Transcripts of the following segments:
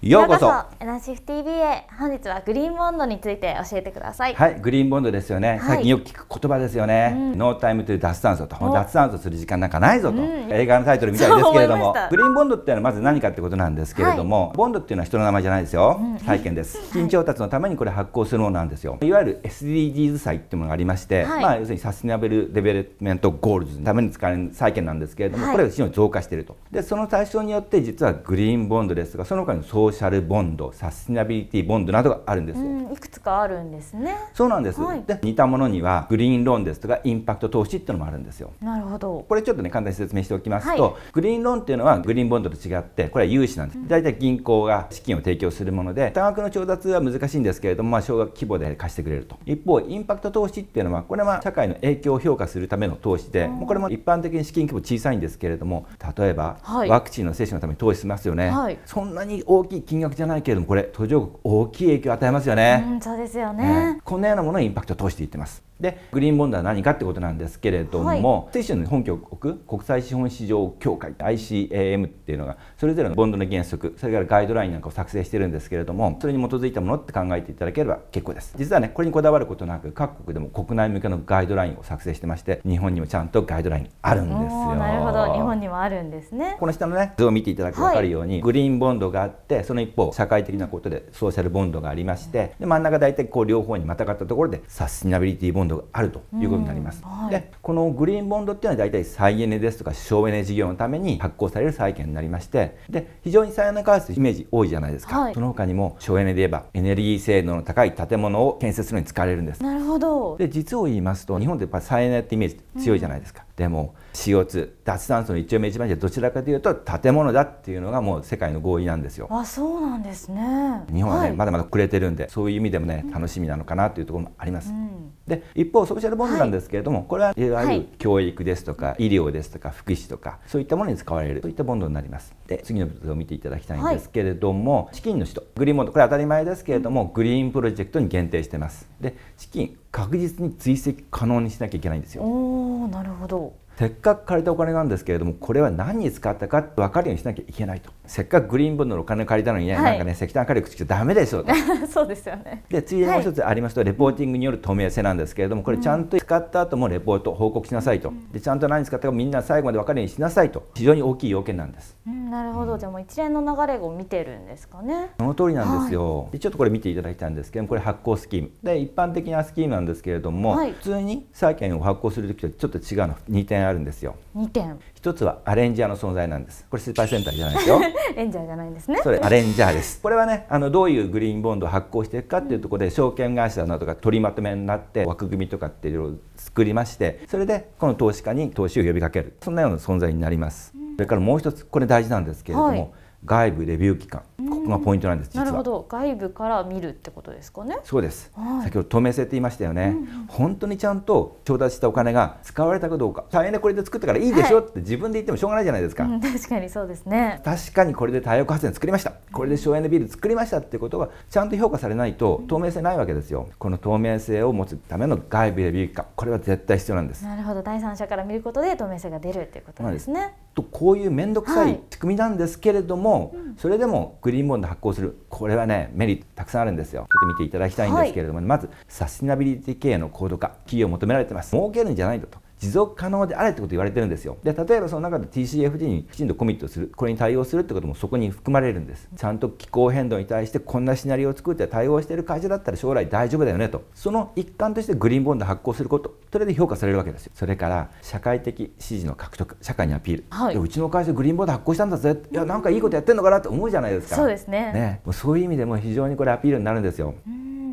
ようこそうこそ NSFTV へ本日はグリーンボンドについて教えてくださいはいグリーンボンドですよね、はい、最近よく聞く言葉ですよね、うん、ノータイムという脱炭素と脱炭素する時間なんかないぞと、うん、映画のタイトルみたいですけれどもグリーンボンドっていうのはまず何かってことなんですけれども、はい、ボンドっていうのは人の名前じゃないですよ、うん、債券です資金調達のためにこれ発行するものなんですよいわゆる SDGs 債っていうものがありまして、はい、まあ要するにサスティナブルデベロップメントゴールズのために使わる債券なんですけれども、これが非常に増加しているとでその対象によって実はグリーンボンドですがその他の総ーシャルボンドサスティナビリティボンドなどがあるんですよ、うん、いくつかあるんですねそうなんです、はい、で似たものにはグリーンローンですとかインパクト投資っていうのもあるんですよなるほどこれちょっとね簡単に説明しておきますと、はい、グリーンローンっていうのはグリーンボンドと違ってこれは融資なんです、うん、大体銀行が資金を提供するもので多額の調達は難しいんですけれども、まあ、小額規模で貸してくれると一方インパクト投資っていうのはこれは社会の影響を評価するための投資で、うん、これも一般的に資金規模小さいんですけれども例えば、はい、ワクチンの接種のために投資しますよね、はい、そんなに大きいい金額じゃないけれどもこれ途上国大きい影響を与えますよね、うん、そうですよね、えこんなようなものにインパクトを通していってますでグリーンボンドは何かってことなんですけれども、はい、スイスの本局国国際資本市場協会 ICAM っていうのがそれぞれのボンドの原則それからガイドラインなんかを作成してるんですけれどもそれに基づいたものって考えていただければ結構です実はねこれにこだわることなく各国でも国内向けのガイドラインを作成してまして日本にもちゃんとガイドラインあるんですよなるほど日本にもあるんですねこの下のね図を見ていただくと分かるように、はい、グリーンボンドがあってその一方社会的なことでソーシャルボンドがありまして、うん、で真ん中大体こう両方にまたがったところでサスティナビリティボンドドがあるということになります、はい、でこのグリーンボンドっていうのは大体再エネですとか省エネ事業のために発行される債券になりましてで非常に再エネ開発するイメージ多いじゃないですか、はい、その他にも省エネで言えばエネルギー性能の高い建物を建設するのに使われるんですなるほどで実を言いますと日本ってやっぱ再エネってイメージ強いじゃないですか、うん、でも CO2 脱炭素の一丁目一番じゃどちらかというと建物だっていうのがもう世界の合意なんですよあそうなんですね日本はね、はい、まだまだくれてるんでそういう意味でもね楽しみなのかなというところもあります、うん、で一方ソーシャルボンドなんですけれども、はい、これはいわゆる教育ですとか、医療ですとか福祉とかそういったものに使われるといったボンドになりますで次の部分を見ていただきたいんですけれども、はい、資金の使途グリーンボンドこれ当たり前ですけれども、うん、グリーンプロジェクトに限定してますで資金確実に追跡可能にしなきゃいけないんですよおなるほどせっかく借りたお金なんですけれどもこれは何に使ったか分かるようにしなきゃいけないとせっかくグリーンボンドのお金を借りたのにね、はい、なんかね石炭火力つけちゃだめですよと そうですよねでついでもう一つありますと、はい、レポーティングによる透明性なんですけれどもこれちゃんと使った後もレポート報告しなさいと、うん、でちゃんと何使ったかみんな最後まで分かるようにしなさいと非常に大きい要件なんです、うん、なるほど、うん、じゃあもう一連の流れを見てるんですかねその通りなんですよ、はい、でちょっとこれ見ていただきたいんですけどもこれ発行スキームで一般的なスキームなんですけれども、普通に債券を発行する時とちょっと違うの2点あるんですよ2点一つはアレンジャーの存在なんです。これスーパーセンターじゃないですよ。レ ンジャーじゃないんですね。それアレンジャーです。これはね、あのどういうグリーンボンドを発行していくかっていうところで証券会社などが取りまとめになって枠組みとかっていうのを作りまして、それでこの投資家に投資を呼びかけるそんなような存在になります。それからもう一つこれ大事なんですけれども。はい外部レビュー機関、ここがポイントなんです実はなるほど外部から見るってことですかねそうです、はい、先ほど透明性って言いましたよね、うん、本当にちゃんと調達したお金が使われたかどうか大変でこれで作ったからいいでしょ、って自分で言ってもしょうがないじゃないですか、うん、確かにそうですね確かにこれで太陽光発電作りましたこれで省エネビル作りましたってことはちゃんと評価されないと透明性ないわけですよこの透明性を持つための外部レビュー機関これは絶対必要なんですなるほど第三者から見ることで透明性が出るっていうことなんですねとこういう面倒くさい仕組みなんですけれども、はいうん、それでもグリーンボンド発行するこれはねメリットたくさんあるんですよちょっと見ていただきたいんですけれども、はい、まずサスティナビリティ経営の高度化企業求められてます儲けるんじゃないと持続可能であれってこと言われてるんですよで例えばその中で TCFD にきちんとコミットするこれに対応するってこともそこに含まれるんですちゃんと気候変動に対してこんなシナリオを作って対応してる会社だったら将来大丈夫だよねとその一環としてグリーンボンド発行することそれで評価されるわけですよそれから社会的支持の獲得社会にアピール、はい、うちの会社グリーンボンド発行したんだぜいやなんかいいことやってんのかなって思うじゃないですかそうですねねそういう意味でも非常にこれアピールになるんですよ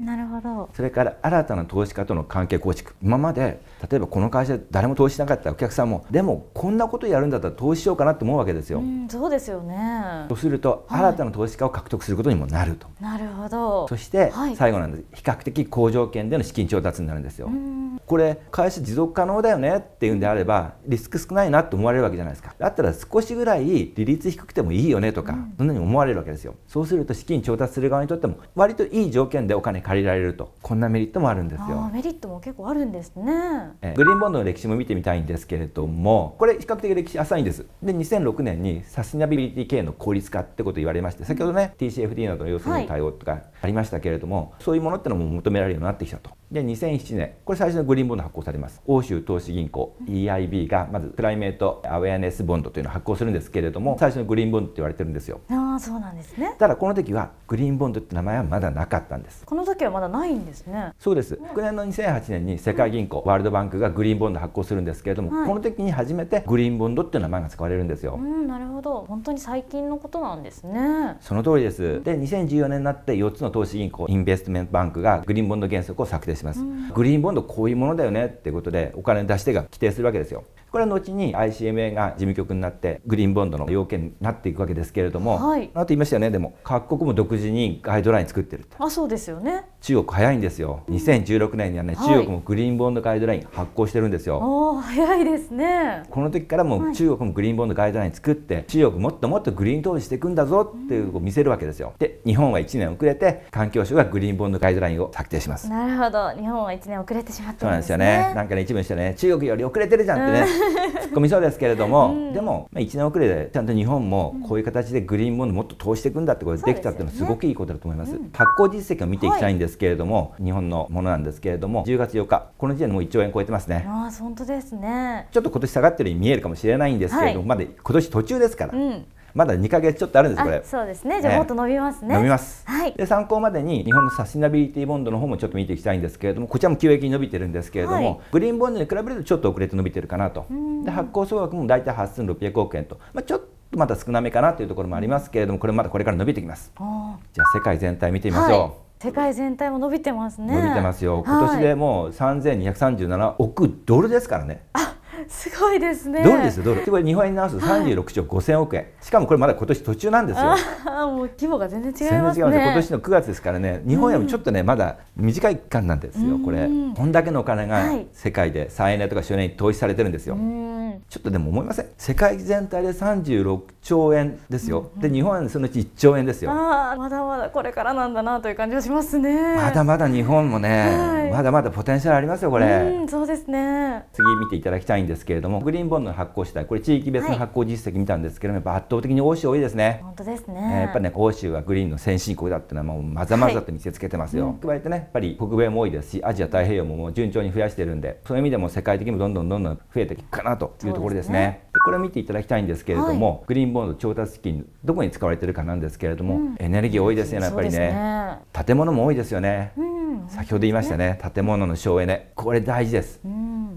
なるどそれから新たな投資家との関係構築今まで例えばこの会社誰も投資しなかったお客さんもでもこんなことやるんだったら投資しようかなと思うわけですよ、うん、そうですよねそうすると、新たな投資家を獲得することにもなると、なるほどそして、最後なんです比較的好条件での資金調達になるんですよ、これ会社持続可能だよねっていうんであればリスク少ないなと思われるわけじゃないですかだったら少しぐらい利率低くてもいいよねとか、うん、そんなに思われるわけですよそうすると資金調達する側にとっても割といい条件でお金借りられるるとこんなメリットもあるんですよメリットも結構あるんですねグリーンボンドの歴史も見てみたいんですけれどもこれ比較的歴史浅いんですで2006年にサスティナビリティ経営の効率化ってこと言われまして先ほどね TCFD などの要請に対応とかありましたけれども、はい、そういうものってのも求められるようになってきたとで2007年これ最初のグリーンボンド発行されます欧州投資銀行 EIB がまずクライメートアウェアネスボンドというのを発行するんですけれども最初のグリーンボンドって言われてるんですよああそうなんですねただこの時はグリーンボンドって名前はまだなかったんですこの時はまだないんですねそうです昨年の2008年に世界銀行、うん、ワールドバンクがグリーンボンド発行するんですけれども、はい、この時に初めてグリーンボンドっていう名前が使われるんですようんなるほど本当に最近のことなんですねその通りですで2014年になって4つの投資銀行インベストメントバンクがグリーンボンド原則を策定しします、うん、グリーンボンドこういうものだよねっていうことでお金の出し手が規定するわけですよこれは後に ICMA が事務局になってグリーンボンドの要件になっていくわけですけれども、はい、あと言いましたよねでも各国も独自にガイドライン作ってるとあそうですよね中国早いんですよ2016年にはね、はい、中国もグリーンボンドガイドライン発行してるんですよお早いですねこの時からも中国もグリーンボンドガイドライン作って、はい、中国もっともっとグリーン投資していくんだぞっていうを見せるわけですよで日本は1年遅れて環境省がグリーンボンドガイドラインを策定しますなるほど日本は1年遅れてしまったんです、ね、そうなんですよねなんかね一部してね中国より遅れてるじゃんってね、うん突っ込みそうですけれども、うん、でも、まあ、1年遅れでちゃんと日本もこういう形でグリーンボンドもっと投資していくんだってことでできたっていうのはすごくいいことだと思います、すね、発行実績を見ていきたいんですけれども、はい、日本のものなんですけれども10月4日この時点でもう1兆円超えてますねあ本当ですねちょっと今年下がってるように見えるかもしれないんですけれども、はい、まだ今年途中ですから、うまだ2か月ちょっとあるんですこれそうですねじゃあもっと伸びますね、伸びます、はい、で参考までに日本のサスティナビリティボンドの方もちょっと見ていきたいんですけれどもこちらも急激に伸びてるんですけれども、はい、グリーンボンドに比べるとちょっと遅れて伸びてるかなとで発行総額も大体8600億円と、まあ、ちょっとまた少なめかなというところもありますけれどもこれまだこれから伸びてきますじゃあ世界全体見てみましょう、はい世界全体も伸びてますね。伸びてますよ。今年でもう三千二百三十七億ドルですからね。はい、すごいですね。ドルですよ、ドル。これ日本円に直すと十六兆五千億円、はい、しかもこれまだ今年途中なんですよ。あもう規模が全然違いますね。全然違います。今年の九月ですからね、日本よりもちょっとね、うん、まだ短い期間なんですよ、これ。こんだけのお金が世界で再エネとか省エネに投資されてるんですよ。うん、ちょっとでも思いません世界全体で36兆円ですよ、うんうん、で日本はそのうち1兆円ですよあまだまだこれからなんだなという感じがしますねまだまだ日本もね、はい、まだまだポテンシャルありますよこれ、うそうですね次見ていただきたいんですけれどもグリーンボンドの発行主体これ地域別の発行実績見たんですけども、はい、圧倒的に欧州多いですね本当ですね、えー、やっぱね欧州はグリーンの先進国だっていうのはもうまざまざと見せつけてますよ、はい、加えてねやっぱり北米も多いですしアジア太平洋ももう順調に増やしてるんでそういう意味でも世界的にもどんどんどんどん増えていくかなというところですね、ね、これを見ていただきたいんですけれども、はい、グリーンボンド調達資金どこに使われてるかなんですけれども、うん、エネルギー多いですよねやっぱりね、ね、建物も多いですよね、うん、先ほど言いましたね建物の省エネこれ大事です、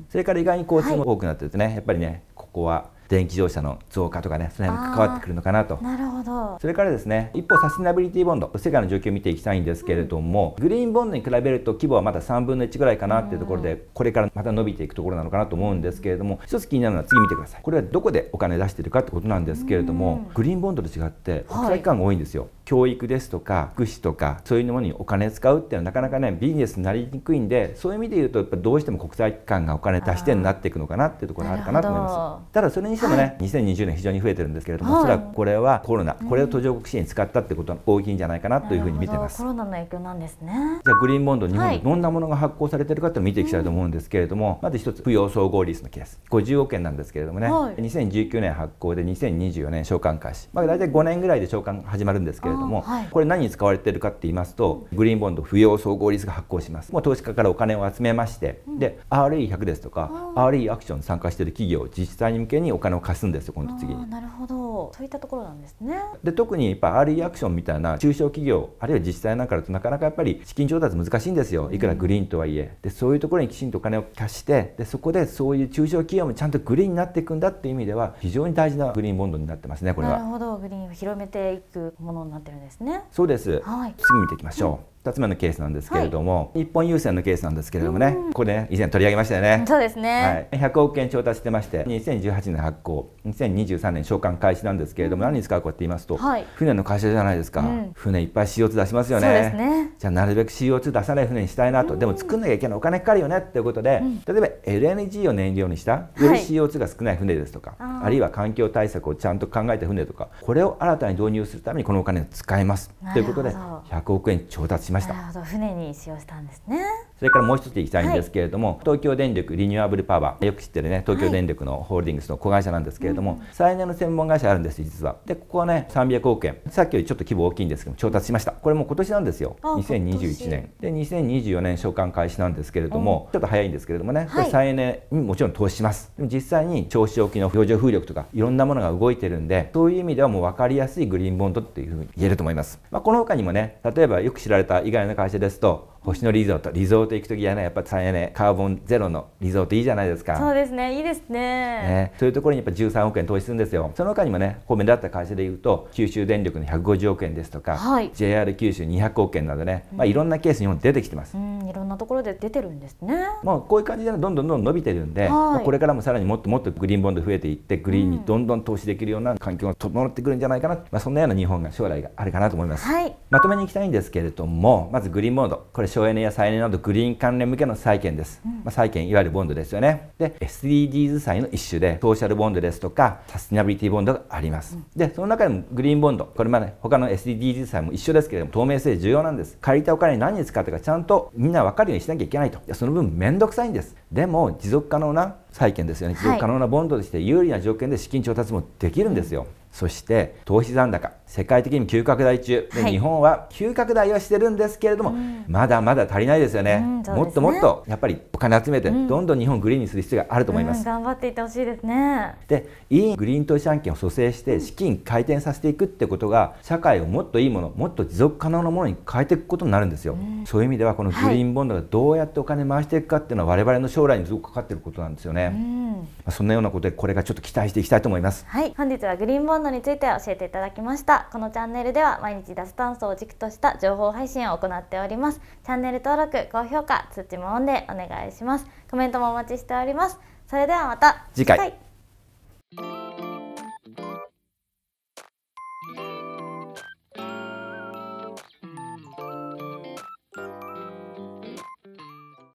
それから意外に交通も多くなってるとねやっぱりねここは電気自動車の増加とかねその辺関わってくるのかなとなるほどそれからですね一方サステナビリティボンド世界の状況を見ていきたいんですけれども、うん、グリーンボンドに比べると規模はまだ3分の1ぐらいかなっていうところで、うん、これからまた伸びていくところなのかなと思うんですけれども一つ気になるのは次見てくださいこれはどこでお金出してるかってことなんですけれども、うん、グリーンボンドと違って国際機関が多いんですよ、はい教育ですとか福祉とかそういうものにお金使うっていうのはなかなかねビジネスになりにくいんでそういう意味で言うとやっぱどうしても国際機関がお金足してになっていくのかなっていうところがあるかなと思いますただそれにしてもね、はい、2020年非常に増えてるんですけれども、はい、おそらくこれはコロナ、これを途上国支援に使ったってことは大きいんじゃないかなというふうに見てますコロナの影響なんですねじゃあグリーンボンド日本でどんなものが発行されてるかって見ていきたいと思うんですけれども、はい、まず一つ扶養総合リースのケース50億円なんですけれどもね、はい、2019年発行で2024年償還開始まあ大体5年ぐらいで償還始まるんですけれどもども、はい、これ何に使われているかって言いますと、グリーンボンド不要総合リスク発行します。もう投資家からお金を集めまして、うん、で RE100 ですとか、RE アクションに参加している企業自治体に向けにお金を貸すんですよ今度次に。なるほど、そういったところなんですね。で特にやっぱ RE アクションみたいな中小企業あるいは自治体なんかだとなかなかやっぱり資金調達難しいんですよ。いくらグリーンとはいえ、でそういうところにきちんとお金を貸して、でそこでそういう中小企業もちゃんとグリーンになっていくんだっていう意味では非常に大事なグリーンボンドになってますねこれは。なるほど、グリーンを広めていくものになってってるんですね。そうです。はい、次見ていきましょう。うん2つ目のケースなんですけれども、はい、日本郵船のケースなんですけれどもね、うん、これね以前取り上げましたよねそうですね、はい、100億円調達してまして2018年発行2023年償還開始なんですけれども、うん、何に使うかって言いますと、はい、船の会社じゃないですか、うん、船いっぱい CO2 出しますよね、ね、じゃあなるべく CO2 出さない船にしたいなと、でも作んなきゃいけないお金かかるよねっていうことで、例えば LNG を燃料にしたより CO2 が少ない船ですとか、あるいは環境対策をちゃんと考えた船とかこれを新たに導入するためにこのお金を使いますということで100億円調達しました。なるほど船に使用したんですね。それからもう一ついきたいんですけれども、はい、東京電力リニューアブルパワーよく知ってるね東京電力のホールディングスの子会社なんですけれども、はい、再エネの専門会社あるんです実はでここはね300億円さっきよりちょっと規模大きいんですけど調達しましたこれも今年なんですよ2021年で2024年償還開始なんですけれどもちょっと早いんですけれどもね、はい、再エネにもちろん投資しますでも実際に銚子置きの洋上風力とかいろんなものが動いてるんでそういう意味ではもう分かりやすいグリーンボンドっていうふうに言えると思います、まあ、この他にもね例えばよく知られた以外の会社ですと星野リゾートリゾート行く時はねやっぱ三屋根カーボンゼロのリゾートいいじゃないですかそうですねいいですねねそういうところにやっぱ13億円投資するんですよその他にもねこう目立った会社でいうと九州電力の150億円ですとか、はい、JR 九州200億円などね、まあ、いろんなケース日本出てきてます、うん、うん、いろんなところで出てるんですねもうこういう感じでどんどんどんどん伸びてるんで、はいまあ、これからもさらにもっともっとグリーンボンド増えていってグリーンにどんどん投資できるような環境が整ってくるんじゃないかな、まあ、そんなような日本が将来があるかなと思います、はい、まとめにいきたいんですけれどもまずグリーンボンドこれ省エネや再エネなどグリーン関連向けの債券です、うん、まあ、債券いわゆるボンドですよねで SDGs 債の一種でソーシャルボンドですとかサスティナビリティボンドがあります、うん、でその中でもグリーンボンドこれまで他の SDGs 債も一緒ですけれども透明性重要なんです借りたお金何に使ったかちゃんとみんな分かるようにしなきゃいけないといやその分面倒くさいんですでも持続可能な債券ですよね持続可能なボンドとして有利な条件で資金調達もできるんですよ、そして投資残高世界的に急拡大中、はい、日本は急拡大はしてるんですけれども、うん、まだまだ足りないですよねうんね、もっともっとやっぱりお金集めて、どんどん日本グリーンにする必要があると思います、うん、頑張っていってほしいですねでいいグリーン投資案件を蘇生して資金回転させていくってことが社会をもっといいものもっと持続可能なものに変えていくことになるんですよ、そういう意味ではこのグリーンボンドがどうやってお金回していくかっていうのは我々の将来にすごくかかってることなんですよね、まあ、そんなようなことでこれがちょっと期待していきたいと思いますはい本日はグリーンボンドについて教えていただきましたこのチャンネルでは毎日脱炭素を軸とした情報配信を行っておりますチャンネル登録高評価通知もオンでお願いしますコメントもお待ちしておりますそれではまた次回